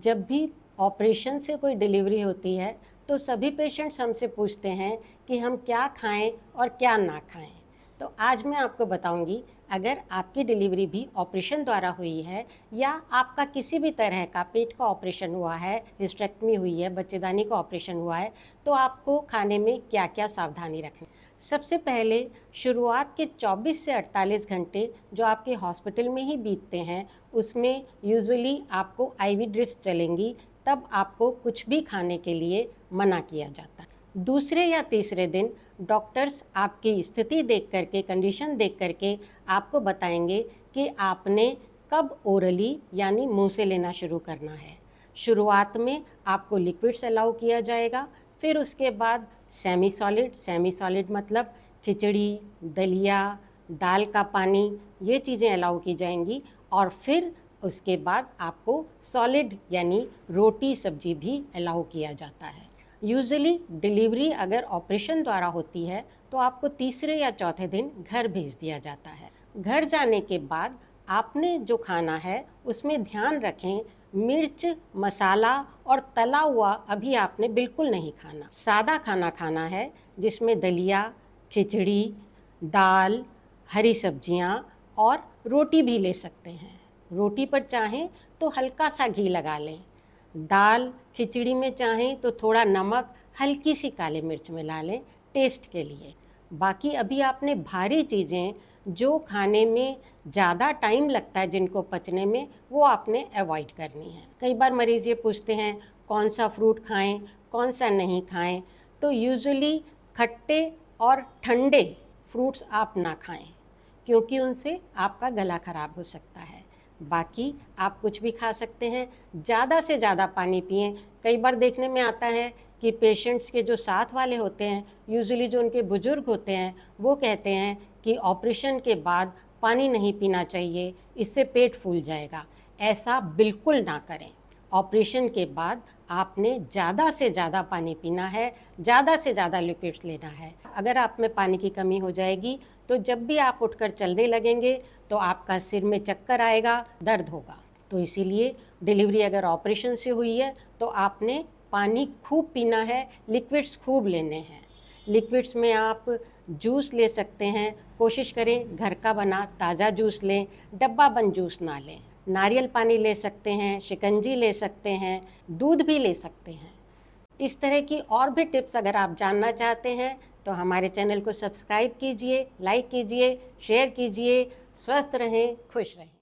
जब भी ऑपरेशन से कोई डिलीवरी होती है तो सभी पेशेंट्स हमसे पूछते हैं कि हम क्या खाएं और क्या ना खाएं तो आज मैं आपको बताऊंगी अगर आपकी डिलीवरी भी ऑपरेशन द्वारा हुई है या आपका किसी भी तरह का पेट का ऑपरेशन हुआ है हिस्ट्रेक्टमी हुई है बच्चेदानी का ऑपरेशन हुआ है तो आपको खाने में क्या क्या सावधानी रखनी सबसे पहले शुरुआत के 24 से 48 घंटे जो आपके हॉस्पिटल में ही बीतते हैं उसमें यूजुअली आपको आईवी ड्रिप्स चलेंगी तब आपको कुछ भी खाने के लिए मना किया जाता है दूसरे या तीसरे दिन डॉक्टर्स आपकी स्थिति देख करके कंडीशन देख करके आपको बताएंगे कि आपने कब ओरली यानी मुंह से लेना शुरू करना है शुरुआत में आपको लिक्विड्स अलाउ किया जाएगा फिर उसके बाद सेमी सॉलिड सेमी सॉलिड मतलब खिचड़ी दलिया दाल का पानी ये चीज़ें अलाउ की जाएंगी और फिर उसके बाद आपको सॉलिड यानी रोटी सब्जी भी अलाउ किया जाता है यूजली डिलीवरी अगर ऑपरेशन द्वारा होती है तो आपको तीसरे या चौथे दिन घर भेज दिया जाता है घर जाने के बाद आपने जो खाना है उसमें ध्यान रखें मिर्च मसाला और तला हुआ अभी आपने बिल्कुल नहीं खाना सादा खाना खाना है जिसमें दलिया खिचड़ी दाल हरी सब्जियाँ और रोटी भी ले सकते हैं रोटी पर चाहें तो हल्का सा घी लगा लें दाल खिचड़ी में चाहें तो थोड़ा नमक हल्की सी काली मिर्च मिला लें टेस्ट के लिए बाकी अभी आपने भारी चीज़ें जो खाने में ज़्यादा टाइम लगता है जिनको पचने में वो आपने अवॉइड करनी है कई बार मरीज़ ये पूछते हैं कौन सा फ्रूट खाएं कौन सा नहीं खाएं तो यूजुअली खट्टे और ठंडे फ्रूट्स आप ना खाएं क्योंकि उनसे आपका गला ख़राब हो सकता है बाकी आप कुछ भी खा सकते हैं ज़्यादा से ज़्यादा पानी पिए कई बार देखने में आता है कि पेशेंट्स के जो साथ वाले होते हैं यूजुअली जो उनके बुज़ुर्ग होते हैं वो कहते हैं कि ऑपरेशन के बाद पानी नहीं पीना चाहिए इससे पेट फूल जाएगा ऐसा बिल्कुल ना करें ऑपरेशन के बाद आपने ज़्यादा से ज़्यादा पानी पीना है ज़्यादा से ज़्यादा लिक्विड्स लेना है अगर आप में पानी की कमी हो जाएगी तो जब भी आप उठकर चलने लगेंगे तो आपका सिर में चक्कर आएगा दर्द होगा तो इसीलिए डिलीवरी अगर ऑपरेशन से हुई है तो आपने पानी खूब पीना है लिक्विड्स खूब लेने हैं लिक्विड्स में आप जूस ले सकते हैं कोशिश करें घर का बना ताज़ा जूस लें डब्बा बंद जूस ना लें नारियल पानी ले सकते हैं शिकंजी ले सकते हैं दूध भी ले सकते हैं इस तरह की और भी टिप्स अगर आप जानना चाहते हैं तो हमारे चैनल को सब्सक्राइब कीजिए लाइक कीजिए शेयर कीजिए स्वस्थ रहें खुश रहें